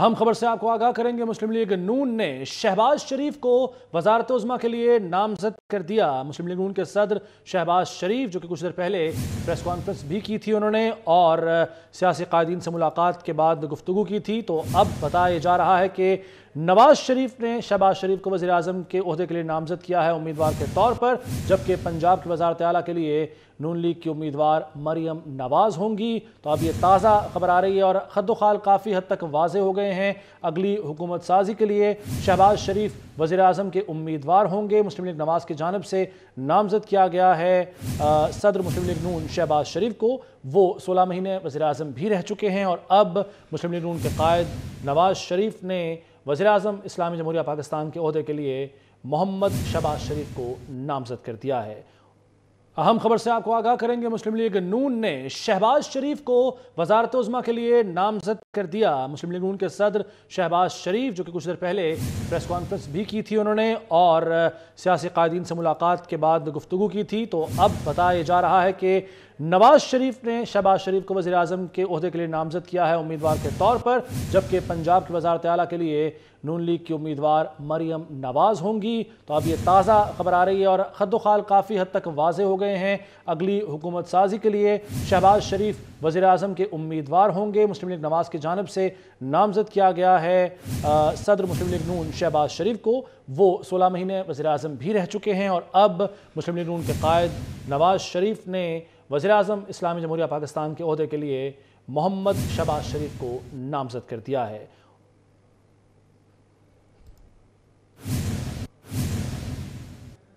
अहम खबर से आपको आगाह करेंगे मुस्लिम लीग नून ने शहबाज शरीफ को वजारत उजमा के लिए नामजद कर दिया मुस्लिम लीग नून के सदर शहबाज शरीफ जो कि कुछ देर पहले प्रेस कॉन्फ्रेंस भी की थी उन्होंने और सियासी कायदीन से मुलाकात के बाद गुफ्तु की थी तो अब बताया जा रहा है कि नवाज शरीफ ने शहबाज शरीफ को वजी अजम के अहदे के लिए नामजद किया है उम्मीदवार के तौर पर जबकि पंजाब की वजारत आला के लिए नून लीग की उम्मीदवार मरियम नवाज होंगी तो अब ये ताज़ा खबर आ रही है और खदोखाल काफ़ी हद तक वाजे हो गए गए हैं अगली हुकूमत साजी के लिए शहबाज शरीफ वज़ी अजम के उम्मीदवार होंगे मुस्लिम लीग नवाज़ की जानब से नामजद किया गया है आ, सदर मुस्लिम लीग नून शहबाज शरीफ को वो सोलह महीने वज़ी अजम भी रह चुके हैं और अब मुस्लिम लीग नून के कायद नवाज शरीफ ने वज़ी अजम इस्लामी जमहूरिया पाकिस्तान के अहदे के लिए मोहम्मद शहबाज शरीफ को नामजद कर दिया है अहम खबर से आपको आगाह करेंगे मुस्लिम लीग नून ने शहबाज शरीफ को वजारत उजमा के लिए नामजद कर दिया मुस्लिम लीग नून के सदर शहबाज शरीफ जो कि कुछ देर पहले प्रेस कॉन्फ्रेंस भी की थी उन्होंने और सियासी कायदीन से मुलाकात के बाद गुफ्तु की थी तो अब बताया जा रहा है कि नवाज शरीफ ने शहबाज शरीफ को वजी अजम के अहदे के लिए नामजद किया है उम्मीदवार के तौर पर जबकि पंजाब की वजारत आला के लिए नून लीग की उम्मीदवार मरियम नवाज होंगी तो अब ये ताज़ा खबर आ रही है और खद खाल काफ़ी हद तक वाज हो गए हैं अगली हुकूमत साजी के लिए शहबाज शरीफ वज़ी अजम के उम्मीदवार होंगे मुस्लिम लीग नवाज की जानब से नामजद किया गया है आ, सदर मुस्लिम लीग नून शहबाज शरीफ को वो सोलह महीने वज़ी अजम भी रह चुके हैं और अब मुस्लिम लीग नून के कायद नवाज शरीफ ने वज़ी अजम इस्लामी जमहूरिया पाकिस्तान के अहदे के लिए मोहम्मद शबाज शरीफ को नामजद कर दिया है